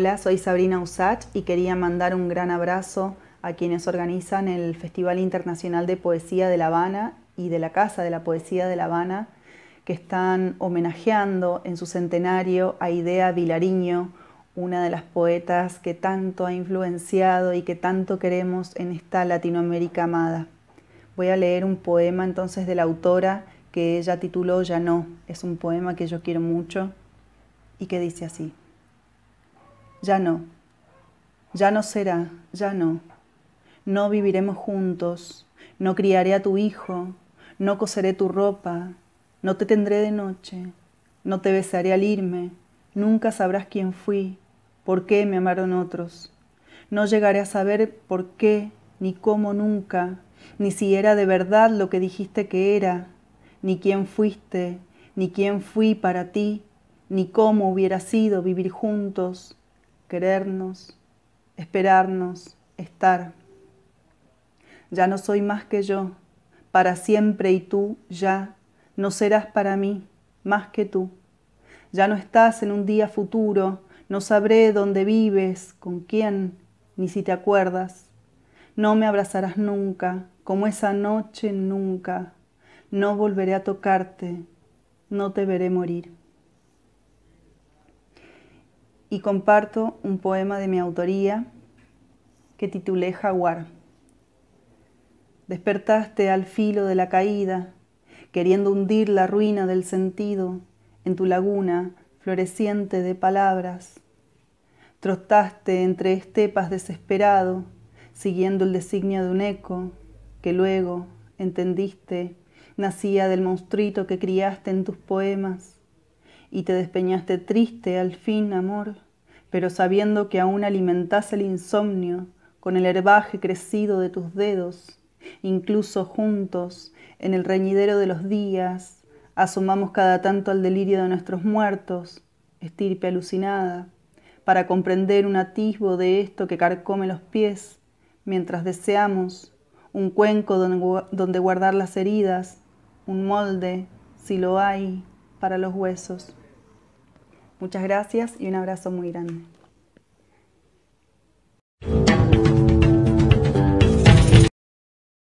Hola, soy Sabrina Usach y quería mandar un gran abrazo a quienes organizan el Festival Internacional de Poesía de La Habana y de la Casa de la Poesía de La Habana, que están homenajeando en su centenario a Idea Vilariño, una de las poetas que tanto ha influenciado y que tanto queremos en esta Latinoamérica amada. Voy a leer un poema entonces de la autora que ella tituló Ya no, es un poema que yo quiero mucho y que dice así ya no, ya no será, ya no. No viviremos juntos, no criaré a tu hijo, no coseré tu ropa, no te tendré de noche, no te besaré al irme, nunca sabrás quién fui, por qué me amaron otros. No llegaré a saber por qué, ni cómo nunca, ni si era de verdad lo que dijiste que era, ni quién fuiste, ni quién fui para ti, ni cómo hubiera sido vivir juntos, querernos, esperarnos, estar. Ya no soy más que yo, para siempre y tú ya no serás para mí más que tú. Ya no estás en un día futuro, no sabré dónde vives, con quién, ni si te acuerdas. No me abrazarás nunca, como esa noche nunca. No volveré a tocarte, no te veré morir y comparto un poema de mi autoría que titulé Jaguar. Despertaste al filo de la caída, queriendo hundir la ruina del sentido en tu laguna floreciente de palabras. Trotaste entre estepas desesperado, siguiendo el designio de un eco que luego entendiste nacía del monstruito que criaste en tus poemas y te despeñaste triste al fin, amor, pero sabiendo que aún alimentás el insomnio con el herbaje crecido de tus dedos, incluso juntos, en el reñidero de los días, asomamos cada tanto al delirio de nuestros muertos, estirpe alucinada, para comprender un atisbo de esto que carcome los pies, mientras deseamos un cuenco donde guardar las heridas, un molde, si lo hay, para los huesos. Muchas gracias y un abrazo muy grande.